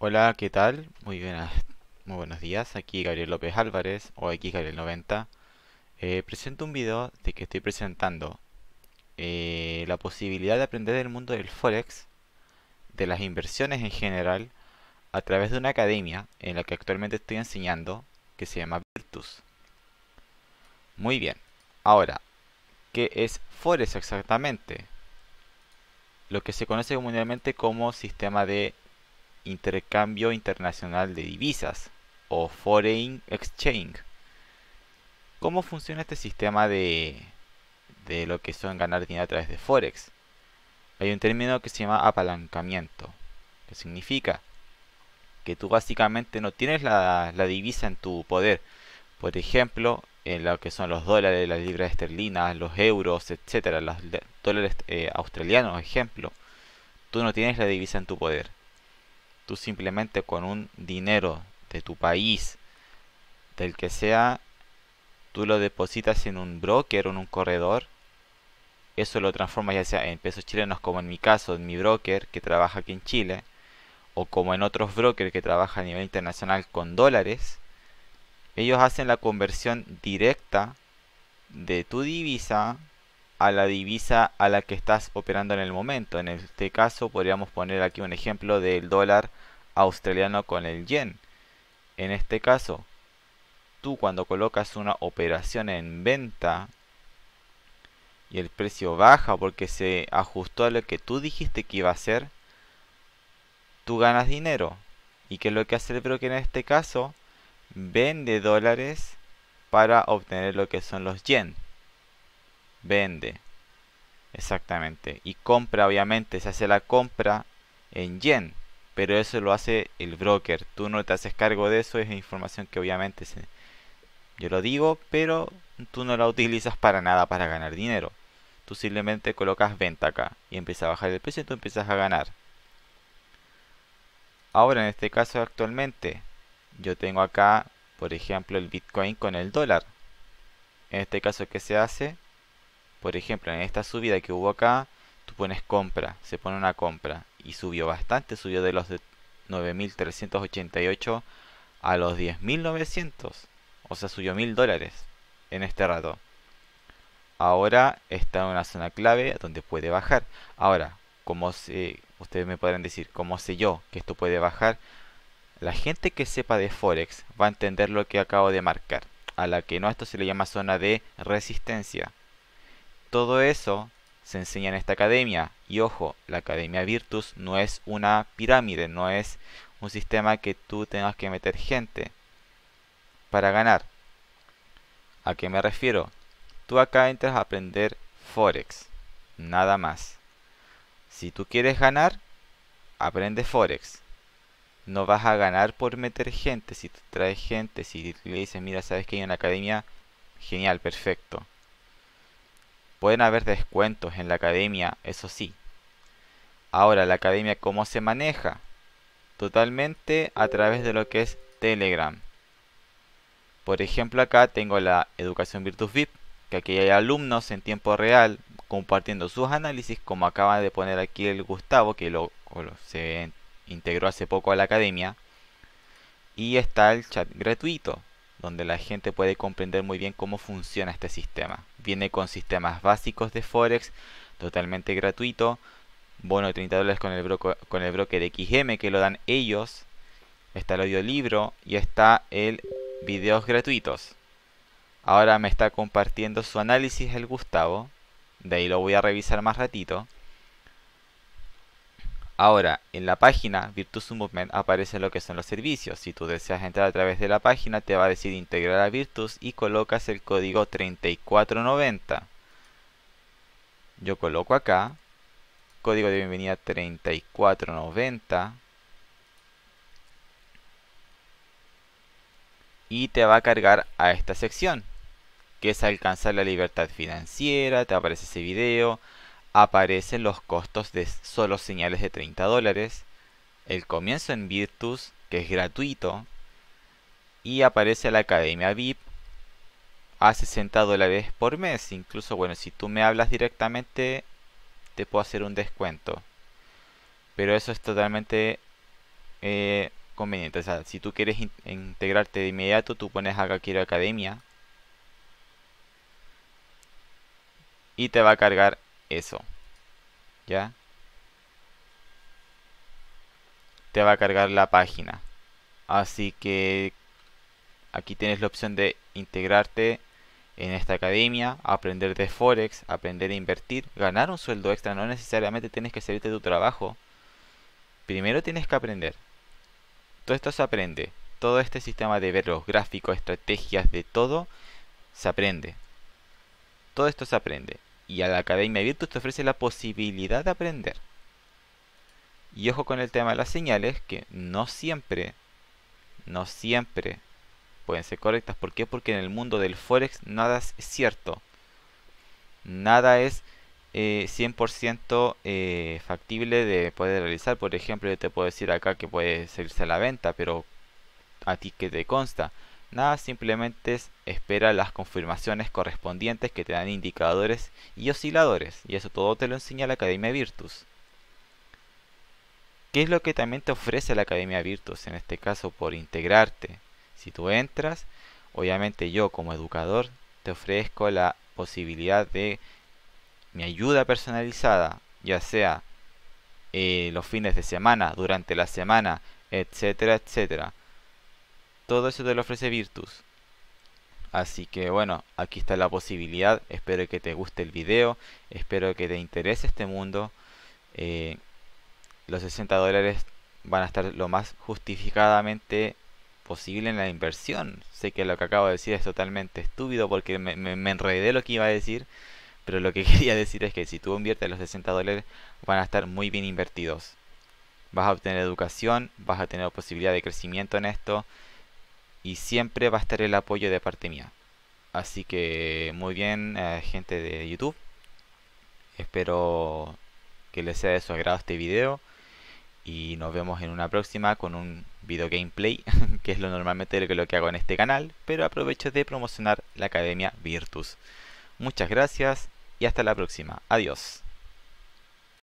Hola, ¿qué tal? Muy, bien, muy buenos días, aquí Gabriel López Álvarez o aquí Gabriel 90. Eh, presento un video de que estoy presentando eh, la posibilidad de aprender del mundo del Forex, de las inversiones en general, a través de una academia en la que actualmente estoy enseñando que se llama Virtus. Muy bien, ahora, ¿qué es Forex exactamente? Lo que se conoce comúnmente como sistema de intercambio internacional de divisas o foreign exchange. ¿Cómo funciona este sistema de, de lo que son ganar dinero a través de forex? Hay un término que se llama apalancamiento, que significa que tú básicamente no tienes la, la divisa en tu poder. Por ejemplo, en lo que son los dólares, las libras esterlinas, los euros, etcétera, los dólares eh, australianos, ejemplo, tú no tienes la divisa en tu poder tú simplemente con un dinero de tu país, del que sea, tú lo depositas en un broker o en un corredor. Eso lo transformas ya sea en pesos chilenos, como en mi caso, en mi broker que trabaja aquí en Chile, o como en otros brokers que trabajan a nivel internacional con dólares. Ellos hacen la conversión directa de tu divisa a la divisa a la que estás operando en el momento. En este caso podríamos poner aquí un ejemplo del dólar australiano con el yen. En este caso, tú cuando colocas una operación en venta y el precio baja porque se ajustó a lo que tú dijiste que iba a ser, tú ganas dinero. ¿Y que es lo que hace el broker en este caso? Vende dólares para obtener lo que son los yen. Vende. Exactamente. Y compra, obviamente, se hace la compra en yen. Pero eso lo hace el broker. Tú no te haces cargo de eso. Es información que obviamente se... yo lo digo, pero tú no la utilizas para nada, para ganar dinero. Tú simplemente colocas venta acá y empieza a bajar el precio y tú empiezas a ganar. Ahora, en este caso actualmente, yo tengo acá, por ejemplo, el Bitcoin con el dólar. En este caso, ¿qué se hace? Por ejemplo, en esta subida que hubo acá, tú pones compra, se pone una compra y subió bastante, subió de los de 9.388 a los 10.900, o sea, subió 1.000 dólares en este rato. Ahora está en una zona clave donde puede bajar. Ahora, como se, ustedes me podrán decir, ¿cómo sé yo que esto puede bajar? La gente que sepa de Forex va a entender lo que acabo de marcar. A la que no, esto se le llama zona de resistencia. Todo eso se enseña en esta academia. Y ojo, la Academia Virtus no es una pirámide, no es un sistema que tú tengas que meter gente para ganar. ¿A qué me refiero? Tú acá entras a aprender Forex, nada más. Si tú quieres ganar, aprende Forex. No vas a ganar por meter gente. Si tú traes gente, si le dices, mira, sabes que hay una academia, genial, perfecto. Pueden haber descuentos en la academia, eso sí. Ahora, la academia, ¿cómo se maneja? Totalmente a través de lo que es Telegram. Por ejemplo, acá tengo la Educación Virtus VIP, que aquí hay alumnos en tiempo real compartiendo sus análisis, como acaba de poner aquí el Gustavo, que se integró hace poco a la academia. Y está el chat gratuito, donde la gente puede comprender muy bien cómo funciona este sistema. Viene con sistemas básicos de Forex, totalmente gratuito, bono de 30 dólares con el, broker con el broker XM que lo dan ellos, está el audiolibro y está el videos gratuitos. Ahora me está compartiendo su análisis el Gustavo, de ahí lo voy a revisar más ratito. Ahora, en la página Virtus Movement aparece lo que son los servicios. Si tú deseas entrar a través de la página, te va a decir integrar a Virtus y colocas el código 3490. Yo coloco acá, código de bienvenida 3490. Y te va a cargar a esta sección, que es alcanzar la libertad financiera, te aparece ese video, aparecen los costos de solo señales de 30 dólares, el comienzo en Virtus, que es gratuito, y aparece la Academia VIP a 60 dólares por mes. Incluso, bueno, si tú me hablas directamente, te puedo hacer un descuento. Pero eso es totalmente eh, conveniente. O sea, si tú quieres integrarte de inmediato, tú pones acá quiero academia. Y te va a cargar eso. ¿Ya? Te va a cargar la página. Así que aquí tienes la opción de integrarte en esta academia, aprender de Forex, aprender a invertir, ganar un sueldo extra. No necesariamente tienes que servirte de tu trabajo. Primero tienes que aprender. Todo esto se aprende. Todo este sistema de ver los gráficos, estrategias, de todo, se aprende. Todo esto se aprende y a la Academia Virtus te ofrece la posibilidad de aprender. Y ojo con el tema de las señales, que no siempre, no siempre pueden ser correctas. ¿Por qué? Porque en el mundo del Forex nada es cierto. Nada es eh, 100% eh, factible de poder realizar. Por ejemplo, yo te puedo decir acá que puede salirse a la venta, pero a ti que te consta. Nada simplemente espera las confirmaciones correspondientes que te dan indicadores y osciladores, y eso todo te lo enseña la Academia Virtus. ¿Qué es lo que también te ofrece la Academia Virtus en este caso por integrarte? Si tú entras, obviamente yo como educador te ofrezco la posibilidad de mi ayuda personalizada, ya sea eh, los fines de semana, durante la semana, etcétera, etcétera. Todo eso te lo ofrece Virtus. Así que bueno, aquí está la posibilidad. Espero que te guste el video. Espero que te interese este mundo. Eh, los 60 dólares van a estar lo más justificadamente posible en la inversión. Sé que lo que acabo de decir es totalmente estúpido porque me, me enredé lo que iba a decir. Pero lo que quería decir es que si tú inviertes los 60 dólares van a estar muy bien invertidos. Vas a obtener educación, vas a tener posibilidad de crecimiento en esto y siempre va a estar el apoyo de parte mía. Así que muy bien, eh, gente de YouTube. Espero que les sea de su agrado este video. Y nos vemos en una próxima con un video gameplay, que es lo normalmente lo que hago en este canal, pero aprovecho de promocionar la Academia Virtus. Muchas gracias y hasta la próxima. Adiós.